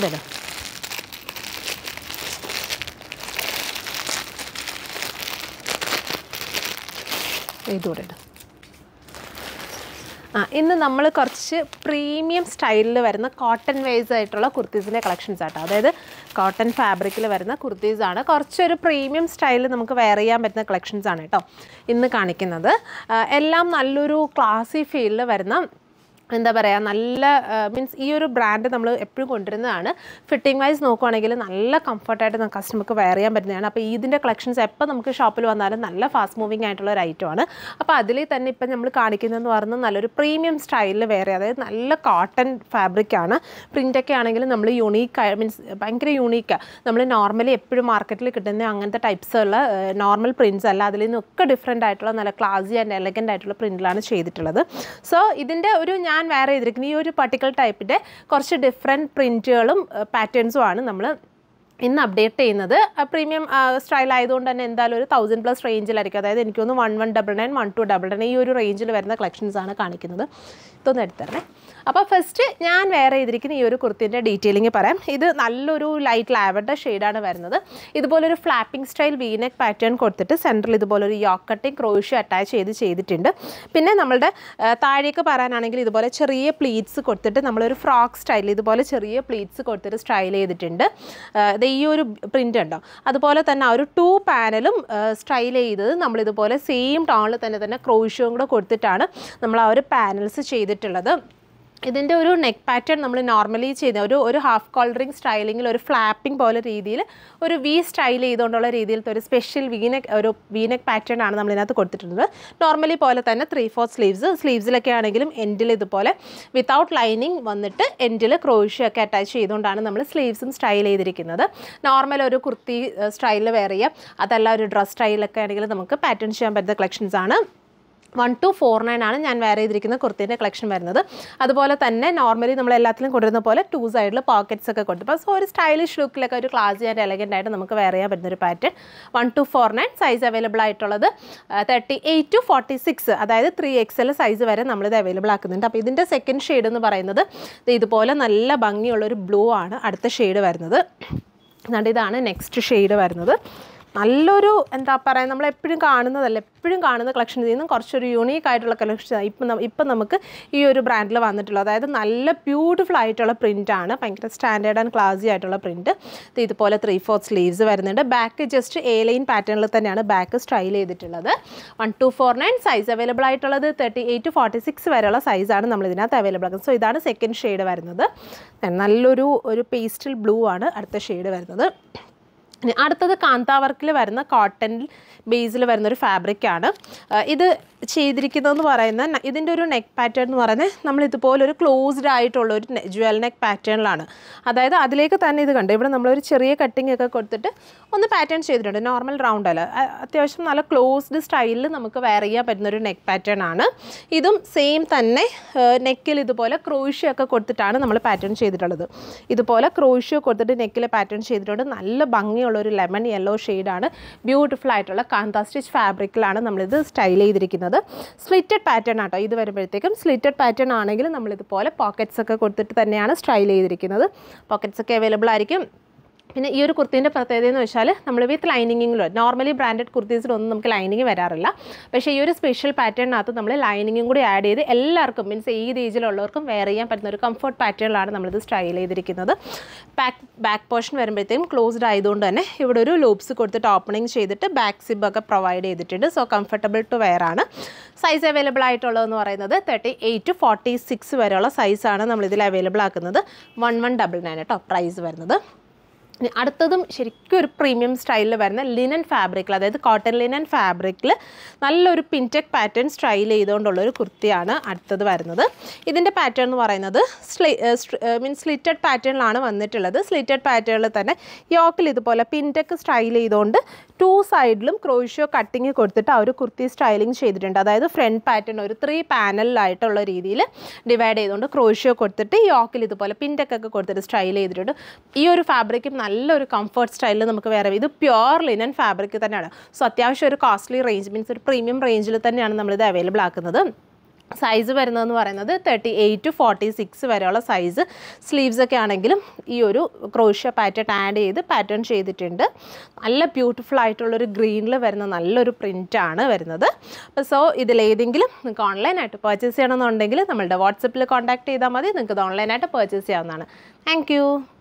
ഇതല്ലോ ഇതുകൂടെ ആ ഇന്ന് നമ്മൾ കുറച്ച് പ്രീമിയം സ്റ്റൈലിൽ വരുന്ന കോട്ടൺ വേസ് ആയിട്ടുള്ള കുർത്തീസിൻ്റെ കളക്ഷൻസ് ആട്ടോ അതായത് കോട്ടൺ ഫാബ്രിക്കിൽ വരുന്ന കുർത്തീസാണ് കുറച്ചൊരു പ്രീമിയം സ്റ്റൈലിൽ നമുക്ക് വെയർ ചെയ്യാൻ പറ്റുന്ന കളക്ഷൻസ് ആണ് കേട്ടോ ഇന്ന് കാണിക്കുന്നത് എല്ലാം നല്ലൊരു ക്ലാസി ഫീലിൽ വരുന്ന എന്താ പറയുക നല്ല മീൻസ് ഈ ഒരു ബ്രാൻഡ് നമ്മൾ എപ്പോഴും കൊണ്ടുവരുന്നതാണ് ഫിറ്റിംഗ് വൈസ് നോക്കുവാണെങ്കിൽ നല്ല കംഫർട്ടായിട്ട് നമുക്ക് കസ്റ്റമർക്ക് വെയർ ചെയ്യാൻ പറ്റുന്നതാണ് അപ്പോൾ ഇതിൻ്റെ കളക്ഷൻസ് എപ്പോൾ നമുക്ക് ഷോപ്പിൽ വന്നാലും നല്ല ഫാസ്റ്റ് മൂവിങ് ആയിട്ടുള്ള ഒരു ഐറ്റമാണ് അപ്പോൾ അതിൽ തന്നെ ഇപ്പം നമ്മൾ കാണിക്കുന്നതെന്ന് പറഞ്ഞാൽ നല്ലൊരു പ്രീമിയം സ്റ്റൈലിൽ വേറെ അതായത് നല്ല കോട്ടൺ ഫാബ്രിക്കാണ് പ്രിൻ്റൊക്കെ ആണെങ്കിൽ നമ്മൾ യുണീക്കായ മീൻസ് ഭയങ്കര യുണീക്കാണ് നമ്മൾ നോർമലി എപ്പോഴും മാർക്കറ്റിൽ കിട്ടുന്ന അങ്ങനത്തെ ടൈപ്സ് ഉള്ള നോർമൽ പ്രിൻറ്റ്സ് അല്ല അതിൽ നിന്നൊക്കെ ഡിഫറെൻ്റ് ആയിട്ടുള്ള നല്ല ക്ലാസി ആൻഡ് എലഗൻ്റ് ആയിട്ടുള്ള പ്രിൻറ്റിലാണ് ചെയ്തിട്ടുള്ളത് സോ ഇതിൻ്റെ ഒരു ഞാൻ ഞാൻ വെയർ ചെയ്തിരിക്കുന്നത് ഈ ഒരു പർട്ടിക്കുലർ ടൈപ്പിൻ്റെ കുറച്ച് ഡിഫറെൻറ്റ് പ്രിൻറ്റുകളും പാറ്റേൺസും ആണ് നമ്മൾ ഇന്ന് അപ്ഡേറ്റ് ചെയ്യുന്നത് പ്രീമിയം സ്റ്റൈൽ ആയതുകൊണ്ട് തന്നെ എന്തായാലും ഒരു തൗസൻഡ് പ്ലസ് റേഞ്ചിലായിരിക്കും അതായത് എനിക്കൊന്ന് one one double nine one two double nine ഈ ഒരു റേഞ്ചിൽ വരുന്ന കളക്ഷൻസ് ആണ് കാണിക്കുന്നത് ഇതൊന്ന് എടുത്തരണേ അപ്പോൾ ഫസ്റ്റ് ഞാൻ വേറെ ചെയ്തിരിക്കുന്ന ഈ ഒരു കുർത്തിൻ്റെ ഡീറ്റെയിലിംഗ് പറയാം ഇത് നല്ലൊരു ലൈറ്റ് ലാവഡർ ഷെയ്ഡാണ് വരുന്നത് ഇതുപോലൊരു ഫ്ലാപ്പിംഗ് സ്റ്റൈൽ വീനെക്ക് പാറ്റേൺ കൊടുത്തിട്ട് സെൻറ്ററിൽ ഇതുപോലൊരു യോക്ക് കട്ടിങ് ക്രോഷ്യ അറ്റാച്ച് ചെയ്ത് ചെയ്തിട്ടുണ്ട് പിന്നെ നമ്മളുടെ താഴേക്ക് പറയാനാണെങ്കിൽ ഇതുപോലെ ചെറിയ പ്ലീറ്റ്സ് കൊടുത്തിട്ട് നമ്മളൊരു ഫ്രോക്ക് സ്റ്റൈൽ ഇതുപോലെ ചെറിയ പ്ലീറ്റ്സ് കൊടുത്തിട്ട് സ്റ്റൈൽ ചെയ്തിട്ടുണ്ട് ദേ ഈ ഒരു പ്രിൻ്റ് ഉണ്ടോ അതുപോലെ തന്നെ ആ ഒരു ടു പാനലും സ്റ്റൈൽ ചെയ്തത് നമ്മളിതുപോലെ സെയിം ടൗണിൽ തന്നെ തന്നെ ക്രോഷ്യവും കൂടെ കൊടുത്തിട്ടാണ് നമ്മൾ ആ ഒരു പാനൽസ് ചെയ്തിട്ടുള്ളത് ഇതിൻ്റെ ഒരു നെക്ക് പാറ്റേൺ നമ്മൾ നോർമലി ചെയ്യുന്ന ഒരു ഒരു ഹാഫ് കോളറിങ് സ്റ്റൈലിങ്ങിൽ ഒരു ഫ്ലാപ്പിംഗ് പോലെ രീതിയിൽ ഒരു വി സ്റ്റൈൽ ചെയ്തുകൊണ്ടുള്ള രീതിയിലത്തെ ഒരു സ്പെഷ്യൽ വീനക്ക് ഒരു വീനക്ക് പാറ്റേൺ ആണ് നമ്മൾ ഇതിനകത്ത് കൊടുത്തിട്ടുള്ളത് നോർമലി പോലെ തന്നെ ത്രീ ഫോർ സ്ലീവ്സ് സ്ലീവ്സിലൊക്കെ ആണെങ്കിലും എൻഡിൽ ഇതുപോലെ വിത്തൗട്ട് ലൈനിങ് വന്നിട്ട് എൻഡിൽ ക്രോഷ്യൊക്കെ അറ്റാച്ച് ചെയ്തുകൊണ്ടാണ് നമ്മൾ സ്ലീവ്സും സ്റ്റൈൽ ചെയ്തിരിക്കുന്നത് നോർമൽ ഒരു കുർത്തി സ്റ്റൈലിൽ വേറെ അതല്ല ഒരു ഡ്രസ് സ്റ്റൈലൊക്കെ ആണെങ്കിൽ നമുക്ക് പാറ്റേൺ ചെയ്യാൻ പറ്റുന്ന കളക്ഷൻസ് ആണ് വൺ ടു ഫോർ നയൻ ആണ് ഞാൻ വേറെ ചെയ്തിരിക്കുന്ന കുർത്തീൻ്റെ കളക്ഷൻ വരുന്നത് അതുപോലെ തന്നെ നോർമലി നമ്മൾ എല്ലാത്തിലും കൊണ്ടുവരുന്ന പോലെ ടു സൈഡിൽ പോക്കറ്റ്സ് ഒക്കെ കൊടുത്തു അപ്പോൾ സോ ഒരു സ്റ്റൈലിഷ് ലുക്കിലൊക്കെ ഒരു ക്ലാസ് ചെയ്യാൻ എലഗൻ്റ് ആയിട്ട് നമുക്ക് വേറെ ചെയ്യാൻ പറ്റുന്നൊരു pattern one two four nine size available ആയിട്ടുള്ളത് thirty eight to forty six അതായത് ത്രീ എക്സ് എൽ സൈസ് വരെ നമ്മളിത് അവൈലബിൾ ആക്കുന്നുണ്ട് അപ്പോൾ ഇതിൻ്റെ സെക്കൻഡ് ഷെയ്ഡ് എന്ന് പറയുന്നത് ഇതുപോലെ നല്ല ഭംഗിയുള്ളൊരു ബ്ലൂ ആണ് അടുത്ത ഷെയ്ഡ് വരുന്നത് എന്നിട്ട് ഇതാണ് നെക്സ്റ്റ് ഷെയ്ഡ് വരുന്നത് നല്ലൊരു എന്താ പറയുക നമ്മൾ എപ്പോഴും കാണുന്നതല്ല എപ്പോഴും കാണുന്ന കളക്ഷനിൽ നിന്നും കുറച്ചൊരു യുണീക്ക് ആയിട്ടുള്ള കളക്ഷൻ ഇപ്പം ഇപ്പം നമുക്ക് ഈ ഒരു ബ്രാൻഡിൽ വന്നിട്ടുള്ളത് അതായത് നല്ല ബ്യൂട്ടിഫുൾ ആയിട്ടുള്ള ആണ് ഭയങ്കര സ്റ്റാൻഡേർഡ് ആൻഡ് ക്ലാസി ആയിട്ടുള്ള പ്രിൻറ്റ് ഇതുപോലെ ത്രീ ഫോർ സ്ലീവ്സ് വരുന്നുണ്ട് ബാക്ക് ജസ്റ്റ് എ ലൈൻ പാറ്റേണിൽ തന്നെയാണ് ബാക്ക് സ്റ്റൈൽ ചെയ്തിട്ടുള്ളത് one two four nine size available ആയിട്ടുള്ളത് തേർട്ടി എയ്റ്റ് ഫോർട്ടി സിക്സ് വരെയുള്ള സൈസാണ് നമ്മൾ ഇതിനകത്ത് അവൈലബിൾ ആക്കുന്നത് സോ ഇതാണ് സെക്കൻഡ് ഷെയ്ഡ് വരുന്നത് നല്ലൊരു ഒരു പേസ്റ്റൽ ബ്ലൂ ആണ് അടുത്ത ഷെയ്ഡ് വരുന്നത് ഇനി അടുത്തത് കാന്താ വർക്കിൽ വരുന്ന കോട്ടൺ ബേസിൽ വരുന്ന ഒരു ഫാബ്രിക്കാണ് ഇത് ചെയ്തിരിക്കുന്നതെന്ന് പറയുന്ന ഇതിൻ്റെ ഒരു നെക്ക് പാറ്റേൺ എന്ന് പറയുന്നത് നമ്മൾ ഒരു ക്ലോസ്ഡ് ആയിട്ടുള്ള ഒരു ജ്വൽ നെക്ക് പാറ്റേണിലാണ് അതായത് അതിലേക്ക് തന്നെ ഇത് കണ്ടു ഇവിടെ നമ്മളൊരു ചെറിയ കട്ടിംഗ് ഒക്കെ കൊടുത്തിട്ട് ഒന്ന് പാറ്റേൺ ചെയ്തിട്ടുണ്ട് നോർമൽ റൗണ്ട് അല്ല അത്യാവശ്യം നല്ല ക്ലോസ്ഡ് സ്റ്റൈലിൽ നമുക്ക് വെയർ ചെയ്യാൻ പറ്റുന്ന ഒരു നെക്ക് പാറ്റേൺ ആണ് ഇതും സെയിം തന്നെ നെക്കിൽ ഇതുപോലെ ക്രോഷ്യ ഒക്കെ കൊടുത്തിട്ടാണ് നമ്മൾ പാറ്റേൺ ചെയ്തിട്ടുള്ളത് ഇതുപോലെ ക്രോഷ്യ കൊടുത്തിട്ട് നെക്കിൽ പാറ്റേൺ ചെയ്തിട്ടുണ്ട് നല്ല ഭംഗിയുള്ള ഭംഗിയുള്ള ഒരു ലെമൺ യെല്ലോ ഷെയ്ഡാണ് ബ്യൂട്ടിഫുൾ ആയിട്ടുള്ള കാന്ത സ്റ്റിച്ച് ഫാബ്രിക്കിലാണ് നമ്മളിത് സ്റ്റൈൽ ചെയ്തിരിക്കുന്നത് സ്ലിറ്റഡ് പാറ്റേൺ ആട്ടോ ഇത് വരുമ്പോഴത്തേക്കും സ്ലിറ്റഡ് പാറ്റേൺ ആണെങ്കിലും നമ്മളിതുപോലെ പോക്കറ്റ്സ് ഒക്കെ കൊടുത്തിട്ട് തന്നെയാണ് സ്റ്റൈൽ ചെയ്തിരിക്കുന്നത് പോക്കറ്റ്സ് ഒക്കെ അവൈലബിൾ ആയിരിക്കും പിന്നെ ഈ ഒരു കുർത്തീൻ്റെ പ്രത്യേകത എന്ന് വെച്ചാൽ നമ്മൾ വിത്ത് ലൈനിങ്ങിലോ നോർമലി ബ്രാൻഡഡ് കുർത്തീസിലൊന്നും നമുക്ക് ലൈനിങ് വരാറില്ല പക്ഷേ ഈ ഒരു സ്പെഷ്യൽ പാറ്റേണിനകത്ത് നമ്മൾ ലൈനിങ്ങും കൂടി ആഡ് ചെയ്ത് എല്ലാവർക്കും മീൻസ് ഏത് ഏജിലുള്ളവർക്കും വെയർ ചെയ്യാൻ പറ്റുന്ന ഒരു കംഫർട്ട് പാറ്റേണിലാണ് നമ്മളിത് സ്റ്റൈൽ ചെയ്തിരിക്കുന്നത് ബാക്ക് ബാക്ക് പോർഷൻ വരുമ്പോഴത്തേക്കും ക്ലോസ്ഡ് ആയതുകൊണ്ട് തന്നെ ഇവിടെ ഒരു ലൂപ്സ് കൊടുത്തിട്ട് ഓപ്പണിങ് ചെയ്തിട്ട് ബാക്ക് സിബ് ഒക്കെ പ്രൊവൈഡ് ചെയ്തിട്ടുണ്ട് സോ കംഫർട്ടബിൾ ടു വെയർ ആണ് സൈസ് അവൈലബിൾ ആയിട്ടുള്ളതെന്ന് പറയുന്നത് തേർട്ടി എയ്റ്റ് ഫോർട്ടി സിക്സ് വരെയുള്ള സൈസാണ് നമ്മളിതിൽ അവൈലബിൾ ആക്കുന്നത് വൺ വൺ ഡബിൾ നയൻ കേട്ടോ പ്രൈസ് വരുന്നത് ഇനി അടുത്തതും ശരിക്കും ഒരു പ്രീമിയം സ്റ്റൈലിൽ വരുന്ന ലിനൻ ഫാബ്രിക്കിൽ അതായത് കോട്ടൺ ലിനൻ ഫാബ്രിക്കിൽ നല്ലൊരു പിൻടെക് പാറ്റേൺ സ്റ്റൈൽ ചെയ്തുകൊണ്ടുള്ള ഒരു കുർത്തിയാണ് അടുത്തത് വരുന്നത് ഇതിൻ്റെ പാറ്റേൺ എന്ന് പറയുന്നത് സ്ലി മീൻസ് സ്ലിറ്റഡ് പാറ്റേണിലാണ് വന്നിട്ടുള്ളത് സ്ലിറ്റഡ് പാറ്റേണിൽ തന്നെ യോക്കിൽ ഇതുപോലെ പിൻടെക് സ്റ്റൈൽ ചെയ്തുകൊണ്ട് ടു സൈഡിലും ക്രോഷ്യോ കട്ടിങ് കൊടുത്തിട്ട് ആ ഒരു കുർത്തി സ്റ്റൈലിംഗ് ചെയ്തിട്ടുണ്ട് അതായത് ഫ്രണ്ട് പാറ്റേൺ ഒരു ത്രീ പാനലിലായിട്ടുള്ള രീതിയിൽ ഡിവൈഡ് ചെയ്തുകൊണ്ട് ക്രോഷ്യോ കൊടുത്തിട്ട് യോക്കിൽ ഇതുപോലെ പിൻടെക്കൊക്കെ കൊടുത്തിട്ട് സ്റ്റൈൽ ചെയ്തിട്ടുണ്ട് ഈ ഒരു ഫാബ്രിക്കും നല്ലൊരു കംഫർട്ട് സ്റ്റൈലിൽ നമുക്ക് വേറെ ഇത് പ്യുവർ ലിനൻ ഫാബ്രിക് തന്നെയാണ് സോ അത്യാവശ്യം ഒരു കോസ്റ്റ്ലി റേഞ്ച് മീൻസ് ഒരു പ്രീമിയം റേഞ്ചിൽ തന്നെയാണ് നമ്മളിത് അവൈലബിൾ ആക്കുന്നത് സൈസ് വരുന്നതെന്ന് പറയുന്നത് thirty eight to forty six വരെയുള്ള സൈസ് സ്ലീവ്സ് ഒക്കെ ആണെങ്കിലും ഈ ഒരു ക്രോഷ്യ പാറ്റേൺ ആഡ് ചെയ്ത് പാറ്റേൺ ചെയ്തിട്ടുണ്ട് നല്ല ബ്യൂട്ടിഫുൾ ആയിട്ടുള്ളൊരു ഗ്രീനിൽ വരുന്ന നല്ലൊരു ആണ് വരുന്നത് അപ്പോൾ സോ ഇതിലേതെങ്കിലും നിങ്ങൾക്ക് ഓൺലൈനായിട്ട് പർച്ചേസ് ചെയ്യണമെന്നുണ്ടെങ്കിൽ നമ്മളുടെ വാട്സപ്പിൽ കോൺടാക്ട് ചെയ്താൽ മതി നിങ്ങൾക്ക് ഇത് ഓൺലൈനായിട്ട് പർച്ചേസ് ചെയ്യാവുന്നതാണ് താങ്ക്